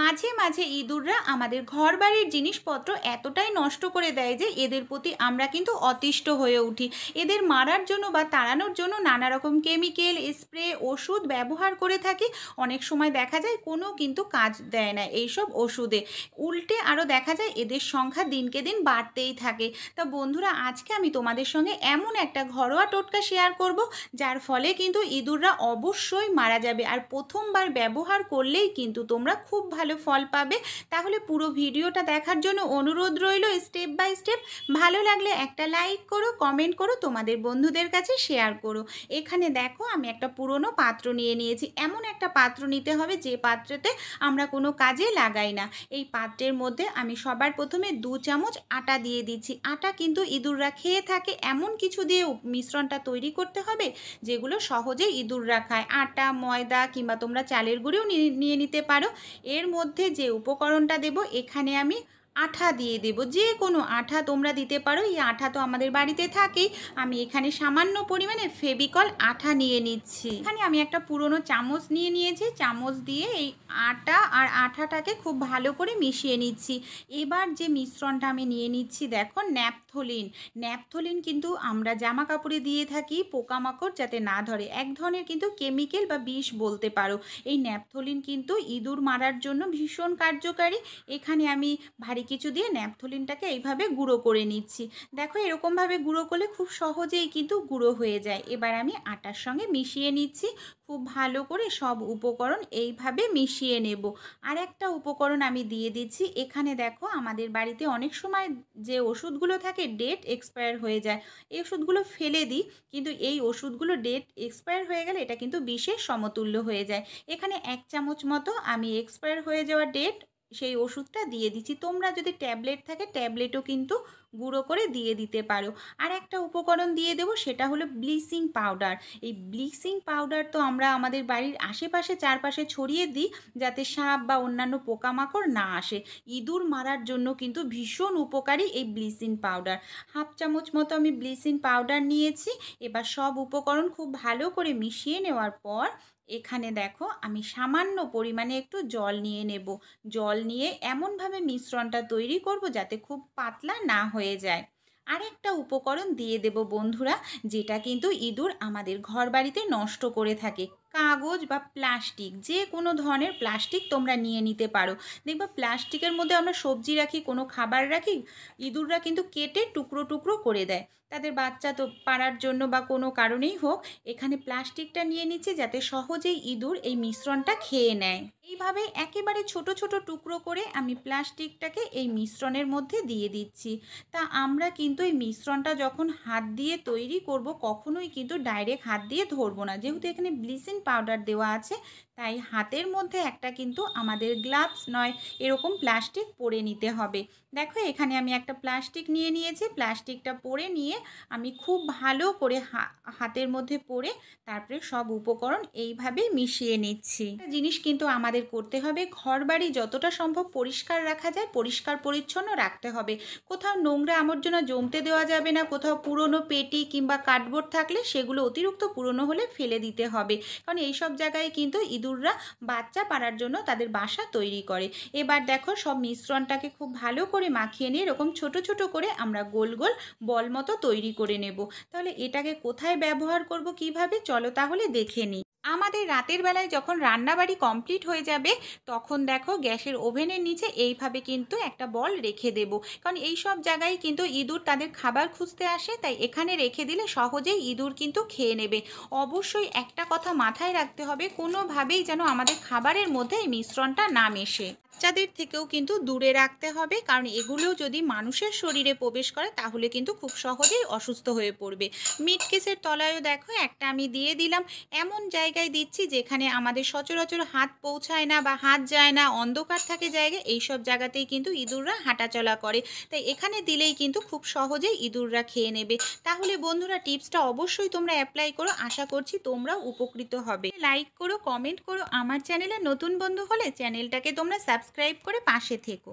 মাঝে মাঝে ইঁদুররা আমাদের ঘর বাড়ির জিনিসপত্র এতটাই নষ্ট করে দেয় যে এদের প্রতি আমরা কিন্তু অতিষ্ঠ হয়ে উঠি এদের মারার জন্য বা তাড়ানোর জন্য নানা রকম কেমিক্যাল স্প্রে ওষুধ ব্যবহার করে থাকি অনেক সময় দেখা যায় কোনো কিন্তু কাজ দেয় না এইসব ওষুধে উল্টে আরও দেখা যায় এদের সংখ্যা দিনকে দিন বাড়তেই থাকে তা বন্ধুরা আজকে আমি তোমাদের সঙ্গে এমন একটা ঘরোয়া টোটকা শেয়ার করব যার ফলে কিন্তু ইঁদুররা অবশ্যই মারা যাবে আর প্রথমবার ব্যবহার করলেই কিন্তু তোমরা খুব ভালো ফল পাবে তাহলে পুরো ভিডিওটা দেখার জন্য অনুরোধ রইল স্টেপ বাই স্টেপ ভালো লাগলে একটা লাইক করো কমেন্ট করো তোমাদের বন্ধুদের কাছে শেয়ার করো এখানে দেখো আমি একটা পুরনো পাত্র নিয়ে নিয়েছি এমন একটা পাত্র নিতে হবে যে পাত্রতে আমরা কোনো কাজে লাগাই না এই পাত্রের মধ্যে আমি সবার প্রথমে দু চামচ আটা দিয়ে দিচ্ছি আটা কিন্তু ইঁদুররা খেয়ে থাকে এমন কিছু দিয়ে মিশ্রণটা তৈরি করতে হবে যেগুলো সহজে ইঁদুররা খায় আটা ময়দা কিংবা তোমরা চালের গুঁড়িও নিয়ে নিতে পারো এর মধ্যে যে উপকরণটা দেব এখানে আমি আঠা দিয়ে দেব যে কোনো আঠা তোমরা দিতে পারো এই আঠা তো আমাদের বাড়িতে থাকেই আমি এখানে সামান্য পরিমাণে ফেবিকল আঠা নিয়ে নিচ্ছি এখানে আমি একটা পুরনো চামচ নিয়ে নিয়েছি চামচ দিয়ে এই আটা আর আঠাটাকে খুব ভালো করে মিশিয়ে নিচ্ছি এবার যে মিশ্রণটা আমি নিয়ে নিচ্ছি দেখো ন্যাপথলিন ন্যাপথলিন কিন্তু আমরা জামা কাপড়ে দিয়ে থাকি পোকামাকড় যাতে না ধরে এক ধরনের কিন্তু কেমিক্যাল বা বিষ বলতে পারো এই ন্যাপথলিন কিন্তু ইঁদুর মারার জন্য ভীষণ কার্যকারী এখানে আমি ভারী কিছু দিয়ে ন্যাপথলিনটাকে এইভাবে গুঁড়ো করে নিচ্ছি দেখো এরকমভাবে গুঁড়ো করলে খুব সহজেই কিন্তু গুঁড়ো হয়ে যায় এবার আমি আটার সঙ্গে মিশিয়ে নিচ্ছি খুব ভালো করে সব উপকরণ এইভাবে মিশিয়ে নেব আর একটা উপকরণ আমি দিয়ে দিচ্ছি এখানে দেখো আমাদের বাড়িতে অনেক সময় যে ওষুধগুলো থাকে ডেট এক্সপায়ার হয়ে যায় এই ওষুধগুলো ফেলে দিই কিন্তু এই ওষুধগুলো ডেট এক্সপায়ার হয়ে গেলে এটা কিন্তু বিশেষ সমতুল্য হয়ে যায় এখানে এক চামচ মতো আমি এক্সপায়ার হয়ে যাওয়া ডেট সেই ওষুধটা দিয়ে দিচ্ছি তোমরা যদি ট্যাবলেট থাকে ট্যাবলেটও কিন্তু গুঁড়ো করে দিয়ে দিতে পারো আর একটা উপকরণ দিয়ে দেবো সেটা হলো ব্লিচিং পাউডার এই ব্লিচিং পাউডার তো আমরা আমাদের বাড়ির আশেপাশে চারপাশে ছড়িয়ে দিই যাতে সাপ বা অন্যান্য পোকামাকড় না আসে ইঁদুর মারার জন্য কিন্তু ভীষণ উপকারী এই ব্লিচিং পাউডার হাফ চামচ মতো আমি ব্লিচিং পাউডার নিয়েছি এবার সব উপকরণ খুব ভালো করে মিশিয়ে নেওয়ার পর এখানে দেখো আমি সামান্য পরিমাণে একটু জল নিয়ে নেব জল নিয়ে এমনভাবে মিশ্রণটা তৈরি করব যাতে খুব পাতলা না হয়ে যায় আরেকটা উপকরণ দিয়ে দেব বন্ধুরা যেটা কিন্তু ইঁদুর আমাদের ঘর বাড়িতে নষ্ট করে থাকে কাগজ বা প্লাস্টিক যে কোনো ধরনের প্লাস্টিক তোমরা নিয়ে নিতে পারো দেখবা প্লাস্টিকের মধ্যে আমরা সবজি রাখি কোনো খাবার রাখি ইঁদুররা কিন্তু কেটে টুকরো টুকরো করে দেয় তাদের বাচ্চা তো পাড়ার জন্য বা কোনো কারণেই হোক এখানে প্লাস্টিকটা নিয়ে নিচ্ছে যাতে সহজেই ইঁদুর এই মিশ্রণটা খেয়ে নেয় এইভাবে একেবারে ছোট ছোট টুকরো করে আমি প্লাস্টিকটাকে এই মিশ্রণের মধ্যে দিয়ে দিচ্ছি তা আমরা কিন্তু এই মিশ্রণটা যখন হাত দিয়ে তৈরি করব কখনোই কিন্তু ডাইরেক্ট হাত দিয়ে ধরবো না যেহেতু এখানে ব্লিচিং পাউডার দেওয়া আছে তাই হাতের মধ্যে একটা কিন্তু আমাদের গ্লাভস নয় এরকম প্লাস্টিক পরে নিতে হবে দেখো এখানে আমি একটা প্লাস্টিক নিয়ে নিয়েছি প্লাস্টিকটা পরে নিয়ে আমি খুব ভালো করে হাতের মধ্যে পরে তারপরে সব উপকরণ এইভাবে মিশিয়ে নিচ্ছি জিনিস কিন্তু আমাদের করতে হবে ঘর বাড়ি যতটা সম্ভব পরিষ্কার রাখা যায় পরিষ্কার পরিচ্ছন্ন রাখতে হবে কোথাও নোংরা আবর্জনা জমতে দেওয়া যাবে না কোথাও পুরনো পেটি কিংবা কার্ডবোর্ড থাকলে সেগুলো অতিরিক্ত পুরনো হলে ফেলে দিতে হবে কারণ এইসব জায়গায় কিন্তু ইঁদুর ইঁদুররা বাচ্চা পাড়ার জন্য তাদের বাসা তৈরি করে এবার দেখো সব মিশ্রণটাকে খুব ভালো করে মাখিয়ে নিয়ে এরকম ছোট ছোট করে আমরা গোল গোল বল মতো তৈরি করে নেব তাহলে এটাকে কোথায় ব্যবহার করব কিভাবে চলো তাহলে দেখে নিই আমাদের রাতের বেলায় যখন রান্নাবাড়ি কমপ্লিট হয়ে যাবে তখন দেখো গ্যাসের ওভেনের নিচে এইভাবে কিন্তু একটা বল রেখে দেব কারণ এই সব জায়গায় কিন্তু ইঁদুর তাদের খাবার খুঁজতে আসে তাই এখানে রেখে দিলে সহজেই ইঁদুর কিন্তু খেয়ে নেবে অবশ্যই একটা কথা মাথায় রাখতে হবে কোনোভাবেই যেন আমাদের খাবারের মধ্যে এই মিশ্রণটা না মেশে বাচ্চাদের থেকেও কিন্তু দূরে রাখতে হবে কারণ এগুলো যদি মানুষের শরীরে প্রবেশ করে তাহলে কিন্তু খুব সহজেই অসুস্থ হয়ে পড়বে মিট কেসের তলায়ও দেখো একটা আমি দিয়ে দিলাম এমন জায়গায় দিচ্ছি যেখানে আমাদের সচরাচর হাত পৌঁছায় না বা হাত যায় না অন্ধকার থাকে জায়গায় এইসব জায়গাতেই কিন্তু ইঁদুররা হাঁটাচলা করে তাই এখানে দিলেই কিন্তু খুব সহজেই ইঁদুররা খেয়ে নেবে তাহলে বন্ধুরা টিপসটা অবশ্যই তোমরা অ্যাপ্লাই করো আশা করছি তোমরাও উপকৃত হবে লাইক করো কমেন্ট করো আমার চ্যানেলে নতুন বন্ধু হলে চ্যানেলটাকে তোমরা সাবস্ক্রাইব সাবস্ক্রাইব করে পাশে থেকো